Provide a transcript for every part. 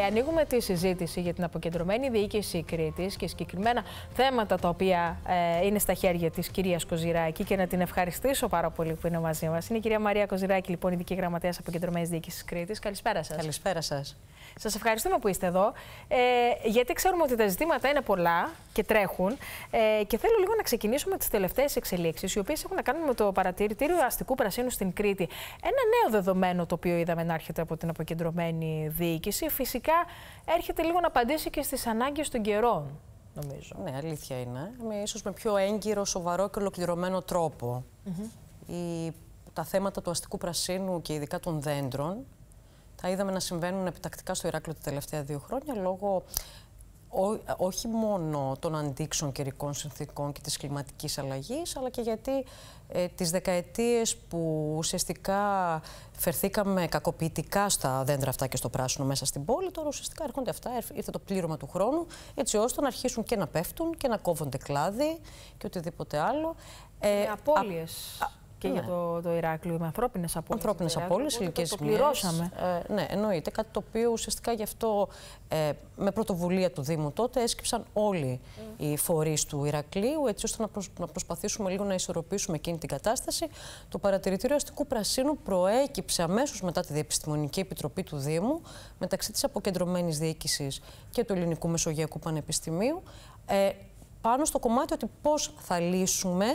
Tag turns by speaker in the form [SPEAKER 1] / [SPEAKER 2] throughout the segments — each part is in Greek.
[SPEAKER 1] Ε, ανοίγουμε τη συζήτηση για την αποκεντρωμένη διοίκηση Κρήτης και συγκεκριμένα θέματα τα οποία ε, είναι στα χέρια της κυρίας Κοζηράκη και να την ευχαριστήσω πάρα πολύ που είναι μαζί μας. Είναι η κυρία Μαρία Κοζηράκη, λοιπόν, ειδική γραμματέας αποκεντρωμένης διοίκησης Κρήτης. Καλησπέρα σας. Καλησπέρα σας. Σας ευχαριστούμε που είστε εδώ, ε, γιατί ξέρουμε ότι τα ζητήματα είναι πολλά και τρέχουν. Ε, και θέλω λίγο να ξεκινήσουμε τις τελευταίες εξελίξεις, οι οποίες έχουν να κάνουν με το παρατηρητήριο αστικού πρασίνου στην Κρήτη. Ένα νέο δεδομένο το οποίο είδαμε να έρχεται από την αποκεντρωμένη διοίκηση. Φυσικά φυσικά έρχεται λίγο να απαντήσει και στις ανάγκες των καιρών,
[SPEAKER 2] νομίζω. Ναι, αλήθεια είναι. Με, ίσως με πιο έγκυρο, σοβαρό και ολοκληρωμένο τρόπο. Mm Η, τα θέματα του αστικού πρασίνου και ειδικά των δέντρων τα είδαμε να συμβαίνουν επιτακτικά στο Ηράκλειο τα τελευταία δύο χρόνια λόγω όχι μόνο των αντίξεων καιρικών συνθήκων και της κλιματικής αλλαγής, αλλά και γιατί ε, τις δεκαετίες που ουσιαστικά φερθήκαμε κακοποιητικά στα δέντρα αυτά και στο πράσινο μέσα στην πόλη, τώρα ουσιαστικά έρχονται αυτά, ήρθε το πλήρωμα του χρόνου, έτσι ώστε να αρχίσουν και να πέφτουν και να κόβονται κλάδι και οτιδήποτε άλλο. Ε, με απώλειες και για ναι. το, το Ηράκλειο με ανθρώπινες απόλυτε. Ανθρώπινες δηλαδή, απόλυτε, ηλικίε Το ε, ναι, εννοείται. Κάτι το οποίο ουσιαστικά γι' αυτό ε, με πρωτοβουλία του Δήμου τότε έσκυψαν όλοι οι φορείς του Ηρακλείου, έτσι ώστε να, προσπαθήσουμε λίγο να ισορροπήσουμε εκείνη την κατάσταση. Το παρατηρητήριο αστικού πρασίνου προέκυψε αμέσως μετά τη Διεπιστημονική Επιτροπή του Δήμου, μεταξύ της αποκεντρωμένης διοίκησης και του Ελληνικού Μεσογειακού Πανεπιστημίου. Ε, πάνω στο κομμάτι ότι πώς θα λύσουμε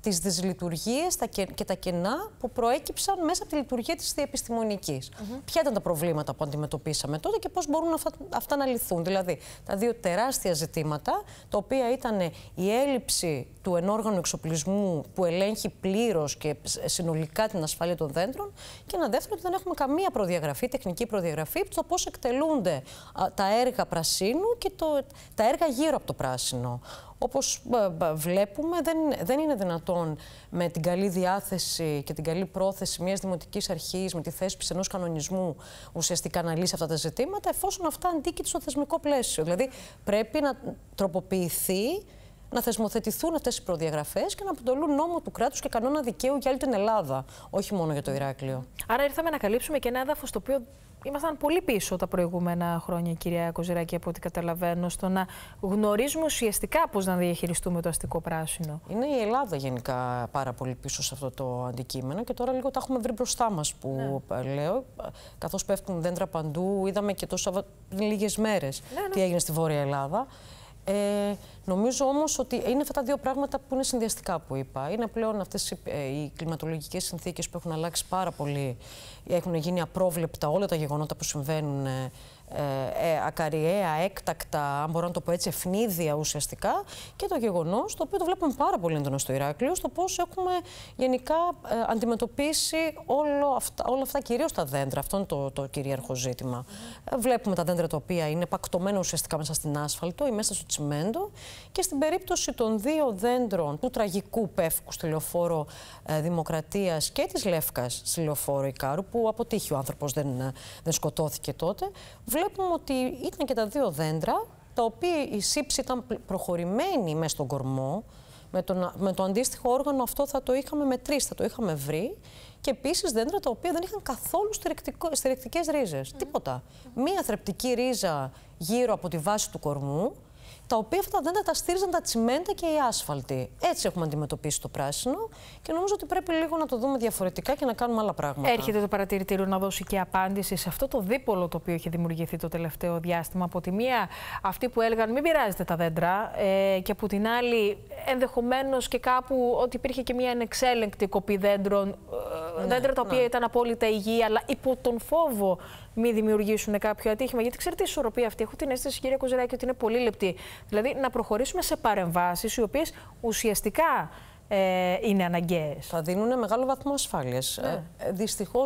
[SPEAKER 2] τις δυσλειτουργίες και τα κενά που προέκυψαν μέσα από τη λειτουργία της διεπιστημονικής. Mm Ποια ήταν τα προβλήματα που αντιμετωπίσαμε τότε και πώς μπορούν αυτά, αυτά να λυθούν. Δηλαδή, τα δύο τεράστια ζητήματα, τα οποία ήταν η έλλειψη του ενόργανου εξοπλισμού που ελέγχει πλήρως και συνολικά την ασφάλεια των δέντρων και ένα δεύτερο ότι δεν έχουμε καμία προδιαγραφή, τεχνική προδιαγραφή, το πώς εκτελούνται τα έργα πρασίνου και το, τα έργα γύρω από το πράσινο όπως βλέπουμε δεν, δεν είναι δυνατόν με την καλή διάθεση και την καλή πρόθεση μιας δημοτικής αρχής με τη θέσπιση ενός κανονισμού ουσιαστικά να λύσει αυτά τα ζητήματα εφόσον αυτά αντίκειται στο θεσμικό πλαίσιο. Δηλαδή πρέπει να τροποποιηθεί να θεσμοθετηθούν αυτές οι προδιαγραφές και να αποτελούν νόμο του κράτους και κανόνα δικαίου για όλη την Ελλάδα, όχι μόνο για το Ηράκλειο. Άρα ήρθαμε να
[SPEAKER 1] καλύψουμε και ένα έδαφος το οποίο ήμασταν πολύ πίσω τα προηγούμενα χρόνια, κυρία Κοζηράκη, από ό,τι καταλαβαίνω, στο να γνωρίζουμε ουσιαστικά πώς να διαχειριστούμε το αστικό πράσινο.
[SPEAKER 2] Είναι η Ελλάδα γενικά πάρα πολύ πίσω σε αυτό το αντικείμενο και τώρα λίγο τα έχουμε βρει μπροστά μας που ναι. Ε, λέω. Καθώς πέφτουν δέντρα παντού, είδαμε και το πριν λίγες μέρες ναι, ναι, τι έγινε στη Βόρεια Ελλάδα. Ε, νομίζω όμως ότι είναι αυτά τα δύο πράγματα που είναι συνδυαστικά που είπα. Είναι πλέον αυτές οι, ε, οι κλιματολογικές συνθήκες που έχουν αλλάξει πάρα πολύ. Έχουν γίνει απρόβλεπτα όλα τα γεγονότα που συμβαίνουν ε, ε, ε ακαριέα, έκτακτα, αν μπορώ να το πω έτσι, ευνίδια ουσιαστικά και το γεγονός, το οποίο το βλέπουμε πάρα πολύ έντονο στο Ηράκλειο, στο πώς έχουμε γενικά ε, αντιμετωπίσει όλο αυτά, όλα αυτά, κυρίως τα δέντρα. Αυτό είναι το, το κυρίαρχο ζήτημα. Ε, βλέπουμε τα δέντρα τα οποία είναι πακτωμένα ουσιαστικά μέσα στην άσφαλτο ή μέσα στο τσιμέντο και στην περίπτωση των δύο δέντρων του τραγικού πεύκου στη λεωφόρο ε, Δημοκρατίας και της Λεύκας στη λεωφόρο Ικάρου, που αποτύχει ο άνθρωπος, δεν, δεν σκοτώθηκε τότε βλέπουμε ότι ήταν και τα δύο δέντρα, τα οποία η σύψη ήταν προχωρημένη μέσα στον κορμό. Με, τον, με το αντίστοιχο όργανο αυτό θα το είχαμε μετρήσει, θα το είχαμε βρει. Και επίσης δέντρα τα οποία δεν είχαν καθόλου στηρικτικές ρίζες. Τίποτα. Μία θρεπτική ρίζα γύρω από τη βάση του κορμού, τα οποία αυτά τα δέντρα τα στήριζαν τα τσιμέντα και οι άσφαλτοι. Έτσι έχουμε αντιμετωπίσει το πράσινο και νομίζω ότι πρέπει λίγο να το δούμε διαφορετικά και να κάνουμε άλλα πράγματα. Έρχεται το
[SPEAKER 1] παρατηρητήριο να δώσει και απάντηση σε αυτό το δίπολο το οποίο έχει δημιουργηθεί το τελευταίο διάστημα. Από τη μία, αυτοί που έλεγαν μην πειράζετε τα δέντρα, ε, και από την άλλη, ενδεχομένως και κάπου ότι υπήρχε και μια ανεξέλεγκτη κοπή δέντρων. Ε, ναι, δέντρα τα ναι. οποία ήταν απόλυτα υγιή, αλλά υπό τον φόβο μη δημιουργήσουν κάποιο ατύχημα. Γιατί ξέρετε, η ισορροπία αυτή, έχω την αίσθηση, κύριε Κοζεράκη, ότι είναι πολύ λεπτή. Δηλαδή, να προχωρήσουμε σε παρεμβάσεις οι
[SPEAKER 2] οποίες ουσιαστικά ε, είναι αναγκαίες. Θα δίνουν μεγάλο βαθμό ασφάλειας. Ναι. Ε, Δυστυχώς,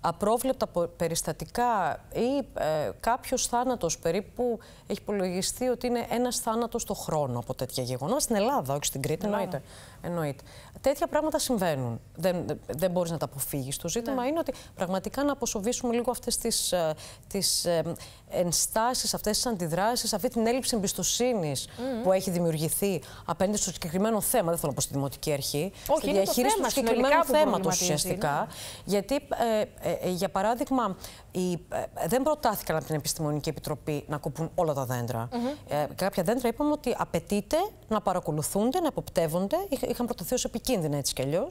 [SPEAKER 2] απρόβλεπτα περιστατικά ή ε, κάποιος θάνατος περίπου έχει υπολογιστεί ότι είναι ένας θάνατος το χρόνο από τέτοια γεγονότα στην Ελλάδα, όχι στην Κρήτη, εννοείται. εννοείται τέτοια πράγματα συμβαίνουν. Δεν, δεν μπορείς να τα αποφύγεις. Το ζήτημα ναι. είναι ότι πραγματικά να αποσοβήσουμε λίγο αυτές τις τις, ε, ε, ενστάσεις, αυτές τις αντιδράσεις, αυτή την έλλειψη εμπιστοσύνης που έχει δημιουργηθεί απέναντι στο συγκεκριμένο θέμα. Δεν θέλω να πω στη δημοτική αρχή. Όχι, στη διαχείριση του συγκεκριμένου θέματο ουσιαστικά. Γιατί, ε, για παράδειγμα, η, δεν προτάθηκαν από την Επιστημονική Επιτροπή να κοπούν όλα τα δέντρα. Mm κάποια δέντρα είπαμε ότι απαιτείται να παρακολουθούνται, να εποπτεύονται. Είχαν προτεθεί ως επικίνδυνα έτσι κι αλλιώς.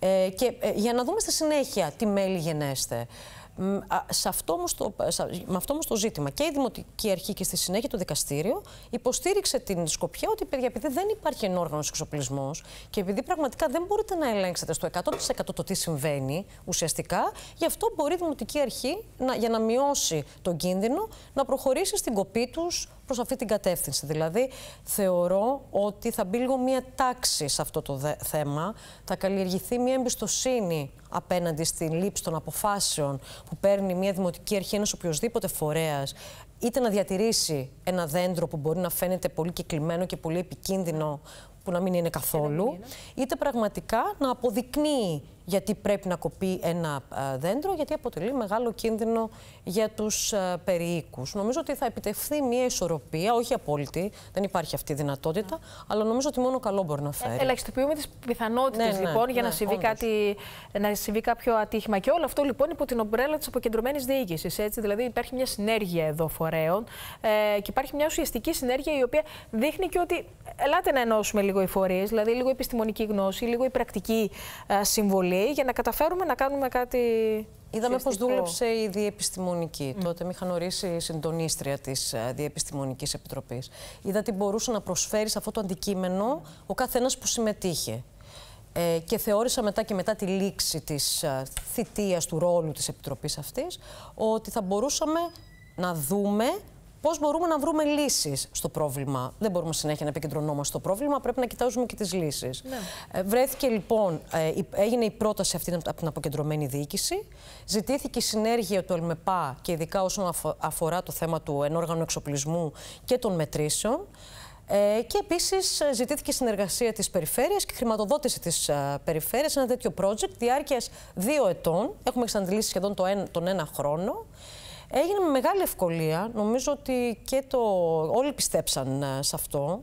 [SPEAKER 2] Ε, και ε, για να δούμε στη συνέχεια τι μέλη γενέστε με αυτό όμως το ζήτημα και η Δημοτική Αρχή και στη συνέχεια το δικαστήριο υποστήριξε την Σκοπιά ότι παιδιά, επειδή δεν υπάρχει ενόργανο εξοπλισμός και επειδή πραγματικά δεν μπορείτε να ελέγξετε στο 100% το τι συμβαίνει ουσιαστικά, γι' αυτό μπορεί η Δημοτική Αρχή να, για να μειώσει τον κίνδυνο να προχωρήσει στην κοπή τους προς αυτή την κατεύθυνση. Δηλαδή θεωρώ ότι θα μπει λίγο μια τάξη σε αυτό το θέμα, θα καλλιεργηθεί μια εμπιστοσύνη απέναντι στην λήψη των αποφάσεων που παίρνει μια δημοτική αρχή, ένας οποιοδήποτε φορέας, είτε να διατηρήσει ένα δέντρο που μπορεί να φαίνεται πολύ κυκλημένο και πολύ επικίνδυνο, που να μην είναι καθόλου, είτε πραγματικά να αποδεικνύει γιατί πρέπει να κοπεί ένα ε, δέντρο, γιατί αποτελεί μεγάλο κίνδυνο για τους ε, περιοίκους. Νομίζω ότι θα επιτευχθεί μια ισορροπία, όχι απόλυτη, δεν υπάρχει αυτή η δυνατότητα, αλλά νομίζω ότι μόνο καλό μπορεί να φέρει.
[SPEAKER 1] ελαχιστοποιούμε τις πιθανότητες ναι, ναι, λοιπόν για ναι, να, συμβεί κάτι, να συμβεί κάποιο ατύχημα. Και όλο αυτό λοιπόν υπό την ομπρέλα της αποκεντρωμένης διοίκησης. Έτσι. Δηλαδή υπάρχει μια συνέργεια εδώ φορέων ε, και υπάρχει μια ουσιαστική συνέργεια η οποία δείχνει και ότι ελάτε να ενώσουμε λίγο οι φορείς, δηλαδή λίγο επιστημονική γνώση, λίγο η πρακτική συμβολή για να καταφέρουμε να κάνουμε κάτι. Είδαμε πώ δούλεψε
[SPEAKER 2] η διεπιστημονική. Τότε με είχαν ορίσει η συντονίστρια της ε, Διεπιστημονικής Επιτροπής. Είδα τι μπορούσε να προσφέρει σε αυτό το αντικείμενο ο καθένας που συμμετείχε. Ε, και θεώρησα μετά και μετά τη λήξη της ε, θητείας του ρόλου της Επιτροπής αυτής ότι θα μπορούσαμε να δούμε Πώς μπορούμε να βρούμε λύσεις στο πρόβλημα. Δεν μπορούμε συνέχεια να επικεντρωνόμαστε στο πρόβλημα, πρέπει να κοιτάζουμε και τις λύσεις. Ναι. Ε, βρέθηκε λοιπόν, ε, έγινε η πρόταση αυτή από την αποκεντρωμένη διοίκηση. Ζητήθηκε η συνέργεια του ΕΛΜΕΠΑ και ειδικά όσον αφορά το θέμα του ενόργανου εξοπλισμού και των μετρήσεων. Ε, και επίσης ζητήθηκε συνεργασία της Περιφέρειας και χρηματοδότηση της Περιφέρεια. Ένα τέτοιο project διάρκειας δύο ετών. Έχουμε εξαντλήσει σχεδόν τον ένα χρόνο. Έγινε με μεγάλη ευκολία. Νομίζω ότι και το... όλοι πιστέψαν ε, σε αυτό.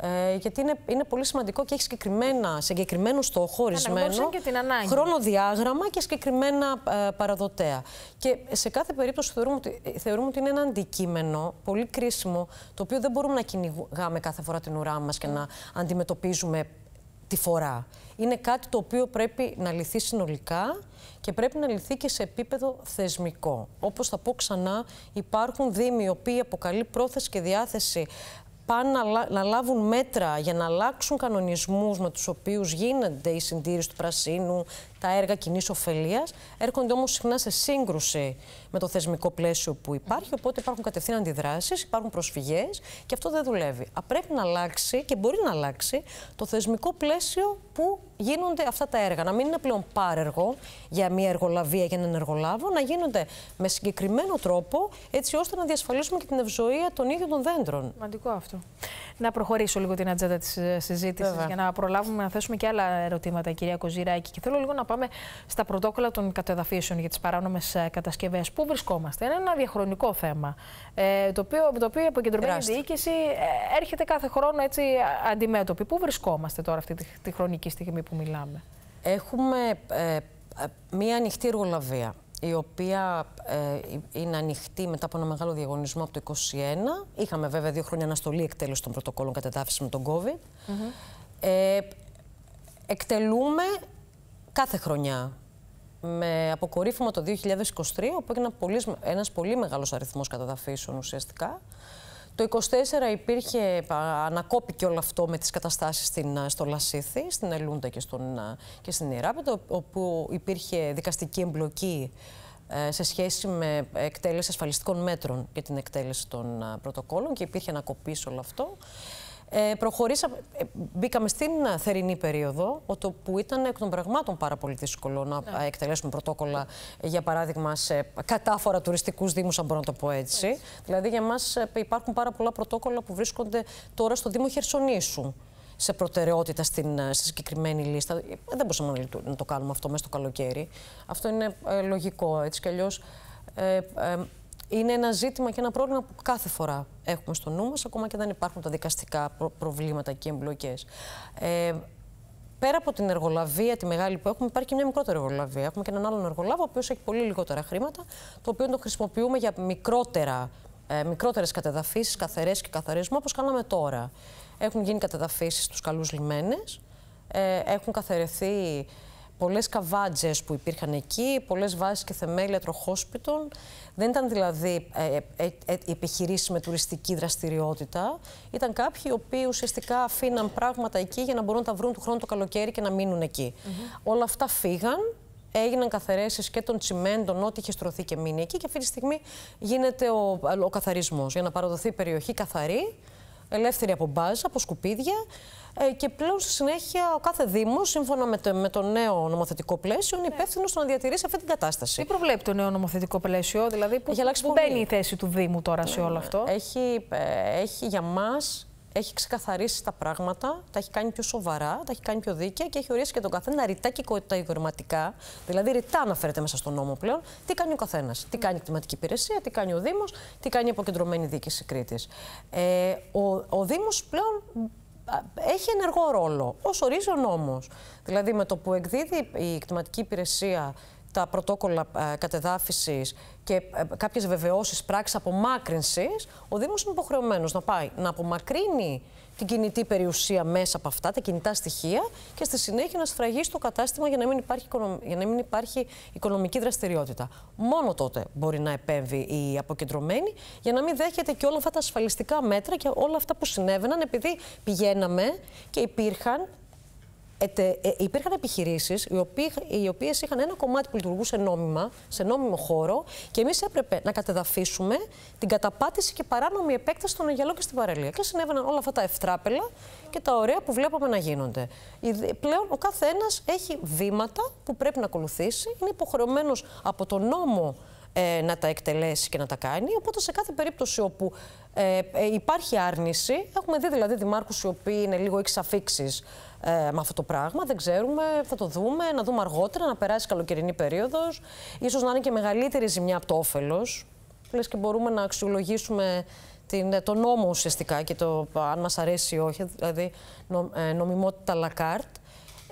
[SPEAKER 2] Ε, γιατί είναι, είναι πολύ σημαντικό και έχει συγκεκριμένα, συγκεκριμένο στόχο, ορισμένο και χρονοδιάγραμμα και συγκεκριμένα ε, παραδοτέα. Και σε κάθε περίπτωση θεωρούμε ότι, θεωρούμε ότι είναι ένα αντικείμενο πολύ κρίσιμο, το οποίο δεν μπορούμε να κυνηγάμε κάθε φορά την ουρά μας και να αντιμετωπίζουμε τη φορά είναι κάτι το οποίο πρέπει να λυθεί συνολικά και πρέπει να λυθεί και σε επίπεδο θεσμικό. Όπως θα πω ξανά, υπάρχουν δήμοι οι οποίοι από καλή πρόθεση και διάθεση πάνε να, λάβουν μέτρα για να αλλάξουν κανονισμούς με τους οποίους γίνονται η συντήρηση του πρασίνου, τα έργα κοινής ωφελίας. Έρχονται όμως συχνά σε σύγκρουση με το θεσμικό πλαίσιο που υπάρχει, οπότε υπάρχουν κατευθείαν αντιδράσεις, υπάρχουν προσφυγές και αυτό δεν δουλεύει. Απρέπει να αλλάξει και μπορεί να αλλάξει το θεσμικό πλαίσιο που γίνονται αυτά τα έργα. Να μην είναι πλέον πάρεργο για μια εργολαβία, για έναν εργολάβο, να γίνονται με συγκεκριμένο τρόπο, έτσι ώστε να διασφαλίσουμε και την ευζοία των ίδιων των δέντρων.
[SPEAKER 1] Σημαντικό αυτό.
[SPEAKER 2] Να προχωρήσω λίγο την ατζέντα της ε,
[SPEAKER 1] συζήτησης για να προλάβουμε να θέσουμε και άλλα ερωτήματα, κυρία Κοζηράκη. Και θέλω λίγο να πάμε στα πρωτόκολλα των κατεδαφίσεων για τις παράνομες κατασκευές. Πού βρισκόμαστε, είναι ένα διαχρονικό θέμα. Ε, το οποίο, η αποκεντρωμένη διοίκηση ε, έρχεται κάθε χρόνο έτσι αντιμέτωπη. Πού βρισκόμαστε τώρα αυτή τη, τη χρονική στιγμή, που μιλάμε.
[SPEAKER 2] Έχουμε ε, ε, μία ανοιχτή εργολαβία, η οποία ε, είναι ανοιχτή μετά από ένα μεγάλο διαγωνισμό από το 2021. Είχαμε βέβαια δύο χρόνια αναστολή εκτέλεσης των πρωτοκόλων κατεδάφισης με τον COVID. ε, εκτελούμε κάθε χρονιά με αποκορύφωμα το 2023, όπου έγινε ένας πολύ μεγάλος αριθμός καταδαφίσεων ουσιαστικά. Το 24 υπήρχε, ανακόπηκε όλο αυτό με τις καταστάσεις στην, ε, στο Λασίθι, στην Ελούντα και, στον, ε, και στην Ιεράπετο, όπου υπήρχε δικαστική εμπλοκή ε, σε σχέση με εκτέλεση ασφαλιστικών μέτρων για την εκτέλεση των πρωτοκόλων και υπήρχε ανακοπής σε όλο αυτό. Ε, προχωρήσα, ε, μπήκαμε στην θερινή περίοδο, το που ήταν εκ των πραγμάτων πάρα πολύ δύσκολο να ναι. εκτελέσουμε πρωτόκολλα, για παράδειγμα, σε κατάφορα τουριστικούς δήμους, αν μπορώ να το πω έτσι. Ναι. Δηλαδή, για μας ε, υπάρχουν πάρα πολλά πρωτόκολλα που βρίσκονται τώρα στο Δήμο Χερσονήσου σε προτεραιότητα στην, ε, στη συγκεκριμένη λίστα. Δεν μπορούσαμε να το κάνουμε αυτό μέσα στο καλοκαίρι. Αυτό είναι λογικό. Έτσι κι αλλιώς ε, είναι ένα ζήτημα και ένα πρόβλημα που κάθε φορά έχουμε στο νου μας, ακόμα και δεν υπάρχουν τα δικαστικά προβλήματα και εμπλοκές. Ε, πέρα από την εργολαβία, τη μεγάλη που έχουμε, υπάρχει και μια μικρότερη εργολαβία. Έχουμε και έναν άλλον εργολάβο, ο οποίος έχει πολύ λιγότερα χρήματα, το οποίο το χρησιμοποιούμε για μικρότερα, ε, μικρότερες κατεδαφίσεις, καθαρές και καθαρισμό, όπως κάναμε τώρα. Έχουν γίνει κατεδαφίσεις στους καλούς λιμένες, ε, έχουν καθαρεθεί πολλές καβάτζες που υπήρχαν εκεί, πολλές βάσεις και θεμέλια τροχόσπιτων. Δεν ήταν δηλαδή ε, ε, ε, ε επιχειρήσεις με τουριστική δραστηριότητα. Ήταν κάποιοι οι οποίοι ουσιαστικά αφήναν πράγματα εκεί για να μπορούν να τα βρουν του χρόνου το καλοκαίρι και να μείνουν εκεί. Όλα αυτά φύγαν έγιναν καθαρέσει και των τσιμέντων, ό,τι είχε στρωθεί και μείνει εκεί. Και αυτή τη στιγμή γίνεται ο, ο καθαρισμός για να παραδοθεί η περιοχή καθαρή ελεύθερη από μπάζ, από σκουπίδια ε, και πλέον στη συνέχεια ο κάθε Δήμος, σύμφωνα με το, με νέο νομοθετικό πλαίσιο, είναι ναι. υπεύθυνος στο να διατηρήσει αυτή την κατάσταση. Τι
[SPEAKER 1] προβλέπει το νέο νομοθετικό πλαίσιο, δηλαδή που, που μπαίνει η θέση του Δήμου τώρα
[SPEAKER 2] σε ναι, όλο αυτό. Έχει, ε, έχει για μας έχει ξεκαθαρίσει τα πράγματα, τα έχει κάνει πιο σοβαρά, τα έχει κάνει πιο δίκαια και έχει ορίσει και τον καθένα ρητά και κατηγορηματικά. Δηλαδή, ρητά αναφέρεται μέσα στον νόμο πλέον τι κάνει ο καθένας. Τι κάνει η κτηματική υπηρεσία, τι κάνει ο Δήμος, τι κάνει η αποκεντρωμένη διοίκηση Κρήτης. Ε, ο, ο Δήμος πλέον έχει ενεργό ρόλο, ως ορίζει ο νόμος. Δηλαδή, με το που εκδίδει η κτηματική υπηρεσία τα πρωτόκολλα ε, κατεδάφισης και ε, κάποιες βεβαιώσεις πράξη απομάκρυνσης, ο Δήμος είναι υποχρεωμένος να πάει να απομακρύνει την κινητή περιουσία μέσα από αυτά, τα κινητά στοιχεία και στη συνέχεια να σφραγίσει το κατάστημα για να μην υπάρχει, για να μην υπάρχει οικονομική δραστηριότητα. Μόνο τότε μπορεί να επέμβει η αποκεντρωμένη για να μην δέχεται και όλα αυτά τα ασφαλιστικά μέτρα και όλα αυτά που συνέβαιναν επειδή πηγαίναμε και υπήρχαν ε, υπήρχαν επιχειρήσεις οι, οποίες, οποίες είχαν ένα κομμάτι που λειτουργούσε νόμιμα, σε νόμιμο χώρο, και εμείς έπρεπε να κατεδαφίσουμε την καταπάτηση και παράνομη επέκταση των αγελών και στην παραλία. Και συνέβαιναν όλα αυτά τα ευτράπελα και τα ωραία που βλέπαμε να γίνονται. Πλέον ο καθένας έχει βήματα που πρέπει να ακολουθήσει, είναι υποχρεωμένος από τον νόμο ε, να τα εκτελέσει και να τα κάνει. Οπότε σε κάθε περίπτωση όπου ε, υπάρχει άρνηση, έχουμε δει δηλαδή δημάρχους οι οποίοι είναι λίγο εξαφίξεις ε, με αυτό το πράγμα. Δεν ξέρουμε, θα το δούμε, να δούμε αργότερα, να περάσει καλοκαιρινή περίοδος. σω να είναι και μεγαλύτερη ζημιά από το όφελος. Λες και μπορούμε να αξιολογήσουμε την, ε, το νόμο ουσιαστικά και το αν μας αρέσει ή όχι, δηλαδή ε, νομιμότητα λακάρτ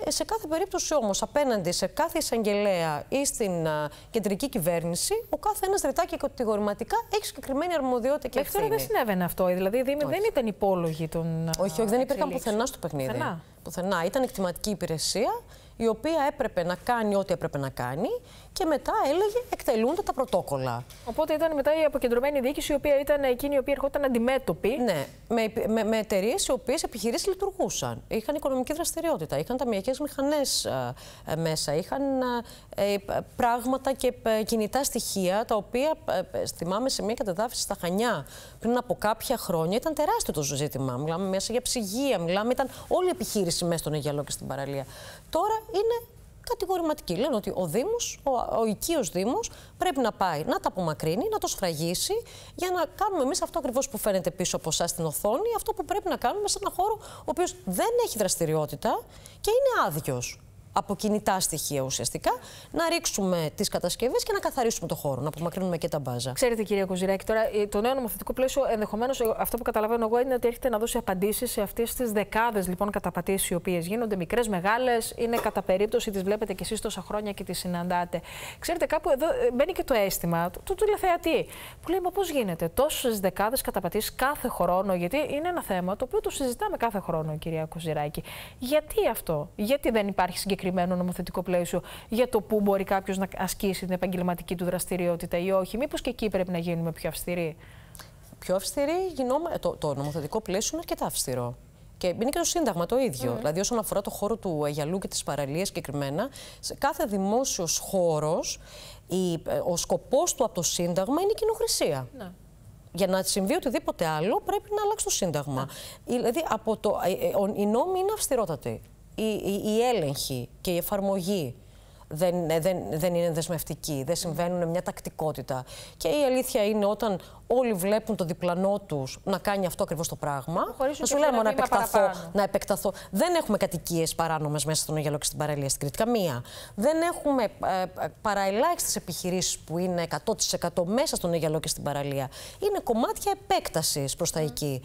[SPEAKER 2] σε κάθε περίπτωση όμως, απέναντι σε κάθε εισαγγελέα ή στην κεντρική κυβέρνηση, ο κάθε ένας ρητά και κατηγορηματικά έχει συγκεκριμένη αρμοδιότητα και ευθύνη. Τώρα δεν
[SPEAKER 1] συνέβαινε αυτό. Δηλαδή, δεν ήταν υπόλογοι των. Όχι, όχι, δεν υπήρχαν πουθενά στο
[SPEAKER 2] παιχνίδι. Πουθενά. Ήταν εκτιματική υπηρεσία η οποία έπρεπε να κάνει ό,τι έπρεπε να κάνει και μετά έλεγε εκτελούνται τα πρωτόκολλα. Οπότε ήταν μετά η αποκεντρωμένη διοίκηση, η οποία ήταν εκείνη η οποία ερχόταν αντιμέτωπη. Ναι, με, με, με εταιρείες οι οποίες επιχειρήσεις λειτουργούσαν. Είχαν οικονομική δραστηριότητα, είχαν ταμιακές μηχανές ε, ε, μέσα, είχαν ε, πράγματα και κινητά στοιχεία, τα οποία θυμάμαι σε μια κατεδάφιση στα Χανιά πριν από κάποια χρόνια ήταν τεράστιο το ζήτημα. Μιλάμε μέσα για ψυγεία, μιλάμε, ήταν όλη η επιχείρηση μέσα στον Αιγιαλό και στην παραλία. Τώρα είναι κατηγορηματική. Λένε ότι ο Δήμος, ο, ο οικείος Δήμος πρέπει να πάει να τα απομακρύνει, να το σφραγίσει για να κάνουμε εμείς αυτό ακριβώς που φαίνεται πίσω από εσάς στην οθόνη, αυτό που πρέπει να κάνουμε σε ένα χώρο ο οποίος δεν έχει δραστηριότητα και είναι άδειος από κινητά στοιχεία ουσιαστικά, να ρίξουμε τις κατασκευές και να καθαρίσουμε το χώρο, να απομακρύνουμε και τα μπάζα.
[SPEAKER 1] Ξέρετε, κυρία Κουζηράκη, τώρα ε, το νέο νομοθετικό πλαίσιο ενδεχομένως ε, αυτό που καταλαβαίνω εγώ είναι ότι έρχεται να δώσει απαντήσεις σε αυτές τις δεκάδες λοιπόν καταπατήσεις οι οποίες γίνονται, μικρές, μεγάλες, είναι κατά περίπτωση, τις βλέπετε κι εσείς τόσα χρόνια και τις συναντάτε. Ξέρετε, κάπου εδώ ε, μπαίνει και το αίσθημα του τηλεθεατή που λέει: Μα πώς γίνεται, τόσες δεκάδες καταπατήσεις κάθε χρόνο, γιατί είναι ένα θέμα το οποίο το συζητάμε κάθε χρόνο, κυρία Κουζηράκη. Γιατί αυτό, γιατί δεν υπάρχει συγκεκριμένο συγκεκριμένο νομοθετικό πλαίσιο για το πού μπορεί κάποιος να ασκήσει την επαγγελματική του δραστηριότητα ή όχι. Μήπως και εκεί πρέπει να γίνουμε πιο αυστηροί.
[SPEAKER 2] Πιο αυστηροί γινόμα... το, νομοθετικό πλαίσιο είναι αρκετά αυστηρό. Και είναι και το Σύνταγμα το ίδιο. Δηλαδή, όσον αφορά το χώρο του Αγιαλού και της παραλίας συγκεκριμένα, σε κάθε δημόσιος χώρος, ε, ο σκοπός του από το Σύνταγμα είναι η κοινοχρησία. Ναι. Για να συμβεί οτιδήποτε άλλο, πρέπει να αλλάξει το Σύνταγμα. Ναι. Δηλαδή, από το, ε, ε, οι νόμοι είναι αυστηρότατοι η, η, έλεγχη και η εφαρμογή δεν, δεν, δεν είναι δεσμευτική, δεν συμβαίνουν μια τακτικότητα. Και η αλήθεια είναι όταν όλοι βλέπουν το διπλανό τους να κάνει αυτό ακριβώς το πράγμα. να σου λέμε να επεκταθώ, να επεκταθώ. Δεν έχουμε κατοικίες παράνομες μέσα στον Αγιαλό και στην παραλία στην Κρήτη. Καμία. Δεν έχουμε ε, παραελάχιστες επιχειρήσεις που είναι 100% μέσα στον Αγιαλό και στην παραλία. Είναι κομμάτια επέκτασης προς τα εκεί.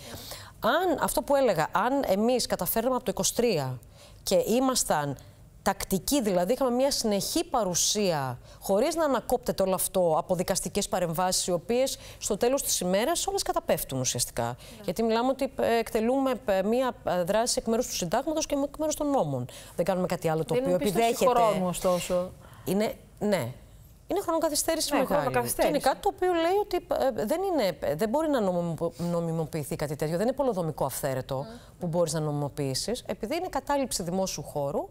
[SPEAKER 2] Αν, αυτό που έλεγα, αν εμείς καταφέρουμε από το 23 και ήμασταν τακτικοί, δηλαδή είχαμε μια συνεχή παρουσία, χωρίς να ανακόπτεται όλο αυτό από δικαστικές παρεμβάσεις, οι οποίες στο τέλος της ημέρας όλες καταπέφτουν ουσιαστικά. Ναι. Γιατί μιλάμε ότι ε, εκτελούμε ε, μια δράση εκ μέρους του συντάγματος και εκ μέρους των νόμων. Δεν κάνουμε κάτι άλλο το Δεν οποίο επιδέχεται. Χρόνο, ωστόσο. Είναι, ναι, είναι χρονοκαθυστέρηση ναι, μεγάλη. Και είναι κάτι το οποίο λέει ότι ε, δεν, είναι, δεν μπορεί να νομιμοποιηθεί κάτι τέτοιο. Δεν είναι πολυδομικό αυθαίρετο που μπορείς να νομιμοποιήσεις, επειδή είναι κατάληψη δημόσιου χώρου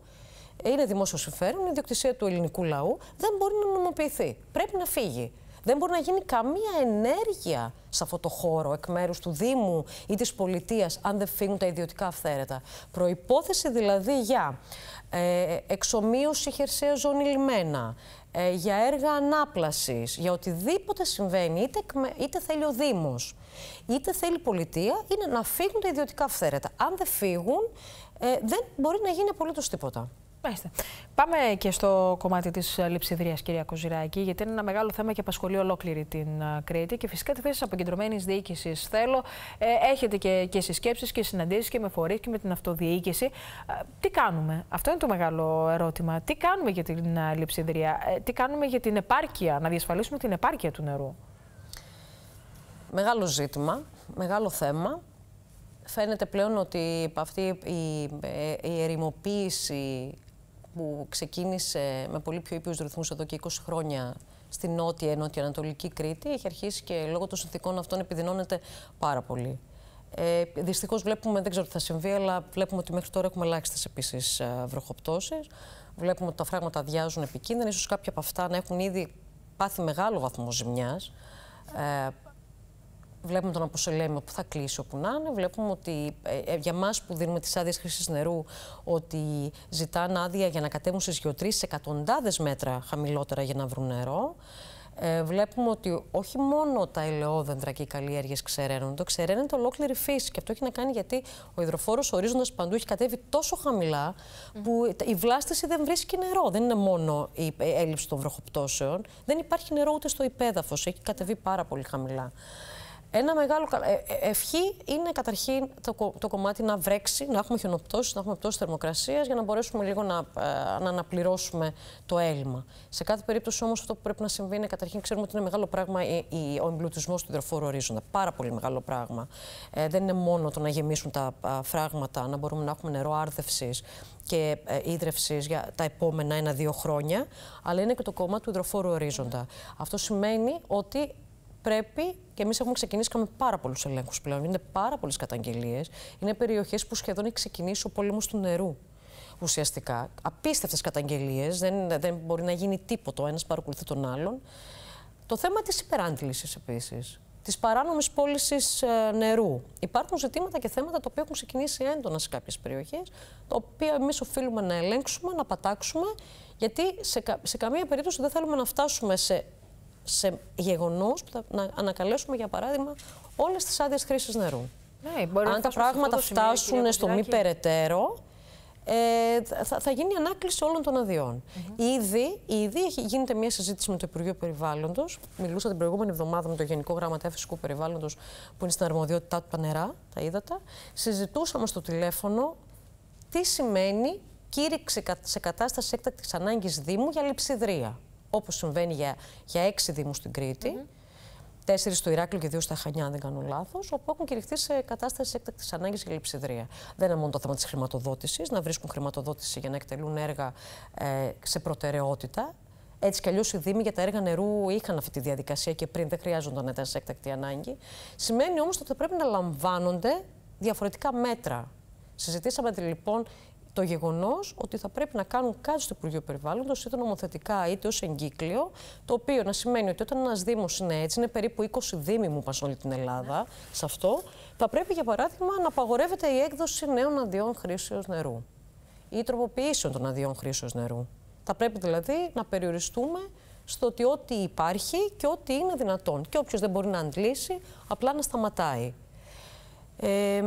[SPEAKER 2] είναι δημόσιο συμφέρον, είναι ιδιοκτησία του ελληνικού λαού, δεν μπορεί να νομιμοποιηθεί. Πρέπει να φύγει. Δεν μπορεί να γίνει καμία ενέργεια σε αυτό το χώρο εκ μέρους του Δήμου ή της πολιτείας, αν δεν φύγουν τα ιδιωτικά αυθαίρετα. Προπόθεση δηλαδή για ε, εξομοίωση χερσαία ζώνη λιμένα, ε, για έργα ανάπλασης, για οτιδήποτε συμβαίνει, είτε, είτε θέλει ο Δήμος, είτε θέλει η πολιτεία, είναι να φύγουν τα ιδιωτικά φθέρετα. Αν δεν φύγουν, ε, δεν μπορεί να γίνει απολύτως τίποτα. Μάλιστα. Πάμε και στο κομμάτι της ε, λειψιδρίας,
[SPEAKER 1] κυρία Κοζηράκη, γιατί είναι ένα μεγάλο θέμα και απασχολεί ολόκληρη την ε, Κρήτη και φυσικά τη θέση τη αποκεντρωμένης διοίκησης. Θέλω, ε, έχετε και, και συσκέψεις και συναντήσεις και με φορείς και με την αυτοδιοίκηση. Ε, τι κάνουμε, αυτό είναι το μεγάλο ερώτημα. Τι κάνουμε για την λειψιδρία, τι κάνουμε για την επάρκεια, να διασφαλίσουμε την επάρκεια του νερού.
[SPEAKER 2] Μεγάλο ζήτημα, μεγάλο θέμα. Φαίνεται πλέον ότι αυτή η ερημοποίηση που ξεκίνησε με πολύ πιο ήπιους ρυθμούς εδώ και 20 χρόνια στη νότια, νότια ανατολική Κρήτη, έχει αρχίσει και λόγω των συνθήκων αυτών επιδεινώνεται πάρα πολύ. Ε, Δυστυχώς βλέπουμε, δεν ξέρω τι θα συμβεί, αλλά βλέπουμε ότι μέχρι τώρα έχουμε ελάχιστες επίσης ε, βροχοπτώσεις. Βλέπουμε ότι τα φράγματα αδειάζουν επικίνδυνα. σω κάποια από αυτά να έχουν ήδη πάθει μεγάλο βαθμό ζημιάς. Ε, Βλέπουμε τον Αποσελέμιο που θα κλείσει όπου να είναι. Βλέπουμε ότι ε, ε, για εμά που δίνουμε τις άδειες χρήσης νερού, ότι ζητάνε άδεια για να κατέβουν στις γεωτρήσεις εκατοντάδες μέτρα χαμηλότερα για να βρουν νερό. Ε, βλέπουμε ότι όχι μόνο τα ελαιόδεντρα και οι καλλιέργειες ξεραίνονται, ξεραίνεται ολόκληρη φύση. Και αυτό έχει να κάνει γιατί ο υδροφόρος ορίζοντας παντού έχει κατέβει τόσο χαμηλά που η βλάστηση δεν βρίσκει νερό. Δεν είναι μόνο η έλλειψη των βροχοπτώσεων. Δεν υπάρχει νερό ούτε στο υπέδαφος. Έχει κατεβεί πάρα πολύ χαμηλά. Ένα μεγάλο. Ε, ε, ευχή είναι καταρχήν το, το κομμάτι να βρέξει, να έχουμε χιονοπτώσει, να έχουμε πτώσεις θερμοκρασίας για να μπορέσουμε λίγο να, ε, να αναπληρώσουμε το έλλειμμα. Σε κάθε περίπτωση όμως αυτό που πρέπει να συμβεί είναι καταρχήν ξέρουμε ότι είναι μεγάλο πράγμα ο εμπλουτισμός του υδροφόρου ορίζοντα. Πάρα πολύ μεγάλο πράγμα. δεν είναι μόνο το να γεμίσουν τα φράγματα, να μπορούμε να έχουμε νερό άρδευσης και ίδρευσης για τα επόμενα ένα-δύο χρόνια, αλλά είναι και το κόμμα του υδροφόρου ορίζοντα. Αυτό σημαίνει ότι πρέπει, και εμείς έχουμε ξεκινήσει με πάρα πολλούς ελέγχους πλέον. Είναι πάρα πολλές καταγγελίες. Είναι περιοχές που σχεδόν έχει ξεκινήσει ο πόλεμο του νερού. Ουσιαστικά. Απίστευτες καταγγελίες. Δεν, δεν μπορεί να γίνει τίποτα. Ο ένας παρακολουθεί τον άλλον. Το θέμα της υπεράντλησης επίσης. Της παράνομης πώλησης ε, νερού. Υπάρχουν ζητήματα και θέματα τα οποία έχουν ξεκινήσει έντονα σε κάποιες περιοχές, τα οποία εμείς οφείλουμε να ελέγξουμε, να πατάξουμε, γιατί σε, κα... σε καμία περίπτωση δεν θέλουμε να φτάσουμε σε σε γεγονό που θα να ανακαλέσουμε, για παράδειγμα, όλες τις άδειες χρήσης νερού. Ναι, Αν τα πράγματα φτάσουν στο μη περαιτέρω, ε, θα, θα γίνει ανάκληση όλων των αδειών. Mm -hmm. Ήδη, γίνεται μια συζήτηση με το Υπουργείο Περιβάλλοντος. Μιλούσα την προηγούμενη εβδομάδα με το Γενικό Γραμματέα Φυσικού Περιβάλλοντος, που είναι στην αρμοδιότητά του τα νερά, τα ύδατα. Συζητούσαμε στο τηλέφωνο τι σημαίνει κήρυξη σε κατάσταση έκτακτης ανάγκης Δήμου για λειψιδρία όπως συμβαίνει για, για έξι δήμους στην Κρήτη. Mm -hmm. Τέσσερις στο Ηράκλειο και δύο στα Χανιά, αν δεν κάνω λάθος, όπου έχουν κηρυχθεί σε κατάσταση έκτακτης ανάγκης και λειψιδρία. Δεν είναι μόνο το θέμα της χρηματοδότησης, να βρίσκουν χρηματοδότηση για να εκτελούν έργα ε, σε προτεραιότητα. Έτσι κι αλλιώς οι Δήμοι για τα έργα νερού είχαν αυτή τη διαδικασία και πριν, δεν χρειάζονταν να ήταν σε έκτακτη ανάγκη. Σημαίνει όμως ότι θα πρέπει να λαμβάνονται διαφορετικά μέτρα. Συζητήσαμε λοιπόν το γεγονός ότι θα πρέπει να κάνουν κάτι στο Υπουργείο Περιβάλλοντος, είτε νομοθετικά είτε ως εγκύκλιο, το οποίο να σημαίνει ότι όταν ένας Δήμος είναι έτσι, είναι περίπου 20 Δήμοι μου πας όλη την Ελλάδα σε αυτό, θα πρέπει για παράδειγμα να απαγορεύεται η έκδοση νέων αδειών χρήσεως νερού ή τροποποιήσεων των αδειών χρήσεως νερού. Θα πρέπει δηλαδή να περιοριστούμε στο ότι ό,τι υπάρχει και ό,τι είναι δυνατόν. Και όποιος δεν μπορεί να αντλήσει, απλά να σταματάει. Ε,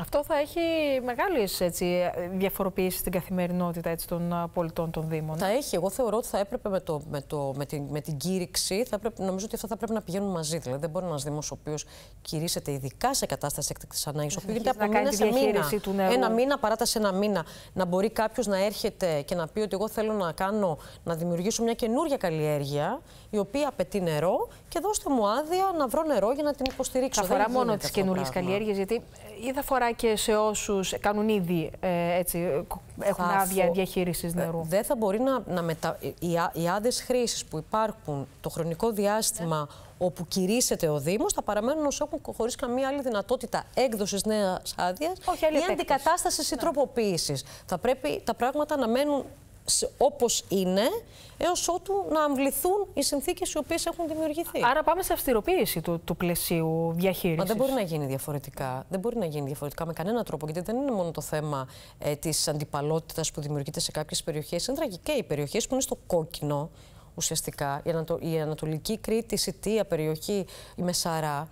[SPEAKER 2] αυτό θα έχει μεγάλες έτσι, διαφοροποιήσεις στην καθημερινότητα έτσι, των πολιτών των Δήμων. Θα έχει. Εγώ θεωρώ ότι θα έπρεπε με, το, με, το, με, την, με την κήρυξη, θα νομίζω ότι αυτά θα πρέπει να πηγαίνουν μαζί. Δηλαδή δεν μπορεί ένας Δήμος ο οποίος κηρύσσεται ειδικά σε κατάσταση έκτακτη ανάγκης, ο οποίος από μήνα σε μήνα. Του νερού. Ένα μήνα, σε ένα μήνα. Να μπορεί κάποιος να έρχεται και να πει ότι εγώ θέλω να κάνω, να δημιουργήσω μια καινούργια καλλιέργεια, η οποία απαιτεί νερό και δώστε μου άδεια να βρω νερό για να την υποστηρίξω. αφορά μόνο τι καινούργιε καλλιέργειες, γιατί ε, ή θα φορά και σε όσους κάνουν ήδη ε, έτσι, έχουν άδεια διαχείρισης ε, νερού. Δεν θα μπορεί να, να μετα... Οι, οι άδειες χρήσης που υπάρχουν το χρονικό διάστημα όπου κηρύσσεται ο Δήμος θα παραμένουν όσο έχουν χωρίς καμία άλλη δυνατότητα έκδοσης νέας άδειας ή αντικατάστασης ή ναι. τροποποίησης. Θα πρέπει τα πράγματα να μένουν όπως είναι, έως ότου να αμβληθούν οι συνθήκες οι οποίες έχουν δημιουργηθεί. Άρα πάμε σε αυστηροποίηση του, του πλαισίου διαχείρισης. Μα δεν μπορεί να γίνει διαφορετικά. Δεν μπορεί να γίνει διαφορετικά με κανένα τρόπο, γιατί δεν είναι μόνο το θέμα ε, της αντιπαλότητας που δημιουργείται σε κάποιες περιοχές. Είναι τραγικές οι περιοχές που είναι στο κόκκινο, ουσιαστικά, η, Ανατολική Κρήτη, η Σιτία περιοχή, η Μεσαρά,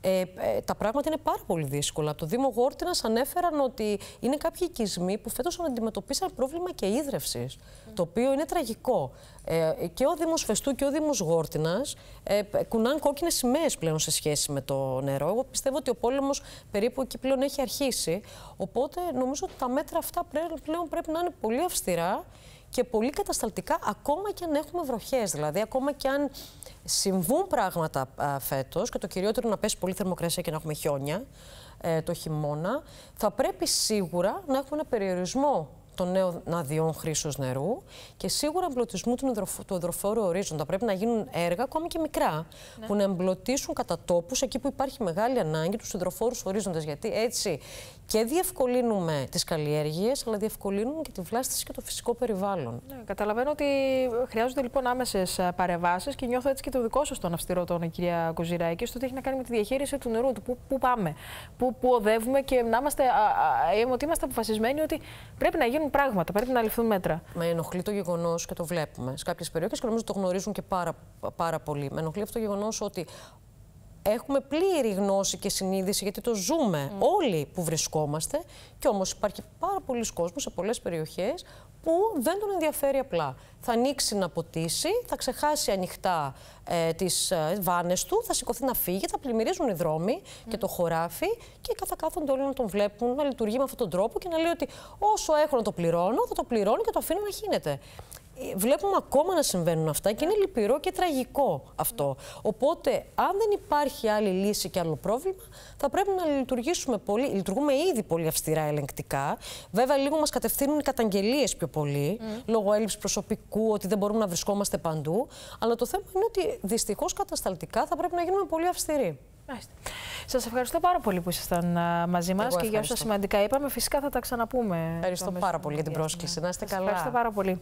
[SPEAKER 2] ε, ε, τα πράγματα είναι πάρα πολύ δύσκολα. το Δήμο Γόρτινα ανέφεραν ότι είναι κάποιοι οικισμοί που φέτος αντιμετωπίσαν πρόβλημα και ίδρυυση, το οποίο είναι τραγικό. Ε, και ο Δήμος Φεστού και ο Δήμος Γόρτινα ε, κουνάν κόκκινες σημαίες πλέον σε σχέση με το νερό. Εγώ πιστεύω ότι ο πόλεμος περίπου εκεί πλέον έχει αρχίσει. Οπότε νομίζω ότι τα μέτρα αυτά πλέον πρέπει να είναι πολύ αυστηρά και πολύ κατασταλτικά ακόμα και αν έχουμε βροχές. Δηλαδή, ακόμα και αν συμβούν πράγματα φέτος και το κυριότερο να πέσει πολύ θερμοκρασία και να έχουμε χιόνια ε, το χειμώνα, θα πρέπει σίγουρα να έχουμε ένα περιορισμό των νέων αδειών χρήσεω νερού και σίγουρα εμπλουτισμού του υδροφόρου ορίζοντα. Πρέπει να γίνουν έργα, ακόμη και μικρά, ναι. που να εμπλωτίσουν κατά τόπους εκεί που υπάρχει μεγάλη ανάγκη τους υδροφόρου ορίζοντας. Γιατί έτσι και διευκολύνουμε τις καλλιέργειες, αλλά διευκολύνουμε και τη βλάστηση και το φυσικό περιβάλλον. Ναι, καταλαβαίνω ότι χρειάζονται λοιπόν άμεσες
[SPEAKER 1] παρεμβάσεις και νιώθω έτσι και το δικό σας τον αυστηρό τόνο, κυρία Κοζηράκη, στο ότι έχει να κάνει με τη διαχείριση του νερού, του πού, πάμε, πού, οδεύουμε και να είμαστε, α, α, α, ε, ότι είμαστε αποφασισμένοι ότι πρέπει
[SPEAKER 2] να γίνουν πράγματα. Πρέπει να ληφθούν μέτρα. Με ενοχλεί το γεγονός και το βλέπουμε σε κάποιες περιοχές και νομίζω το γνωρίζουν και πάρα, πάρα πολύ. Με ενοχλεί αυτό το γεγονός ότι έχουμε πλήρη γνώση και συνείδηση, γιατί το ζούμε όλοι που βρισκόμαστε. και όμως υπάρχει πάρα πολλοί κόσμος σε πολλές περιοχές που δεν τον ενδιαφέρει απλά. Θα ανοίξει να ποτίσει, θα ξεχάσει ανοιχτά ε, τις ε, βάνες του, θα σηκωθεί να φύγει, θα πλημμυρίζουν οι δρόμοι και το χωράφι και θα κάθονται όλοι να τον βλέπουν, να λειτουργεί με αυτόν τον τρόπο και να λέει ότι όσο έχω να το πληρώνω, θα το πληρώνω και το αφήνω να χύνεται βλέπουμε ακόμα να συμβαίνουν αυτά και είναι λυπηρό και τραγικό αυτό. Οπότε, αν δεν υπάρχει άλλη λύση και άλλο πρόβλημα, θα πρέπει να λειτουργήσουμε πολύ. Λειτουργούμε ήδη πολύ αυστηρά ελεγκτικά. Βέβαια, λίγο μας κατευθύνουν οι καταγγελίες πιο πολύ, mm. λόγω έλλειψης προσωπικού, ότι δεν μπορούμε να βρισκόμαστε παντού. Αλλά το θέμα είναι ότι δυστυχώς κατασταλτικά θα πρέπει να γίνουμε πολύ αυστηροί. Σας
[SPEAKER 1] ευχαριστώ πάρα πολύ που ήσασταν μαζί μας και για όσα σημαντικά είπαμε. Φυσικά θα τα ξαναπούμε. Ευχαριστώ πάρα πολύ για την πρόσκληση. Να είστε καλά. Ευχαριστώ πάρα πολύ.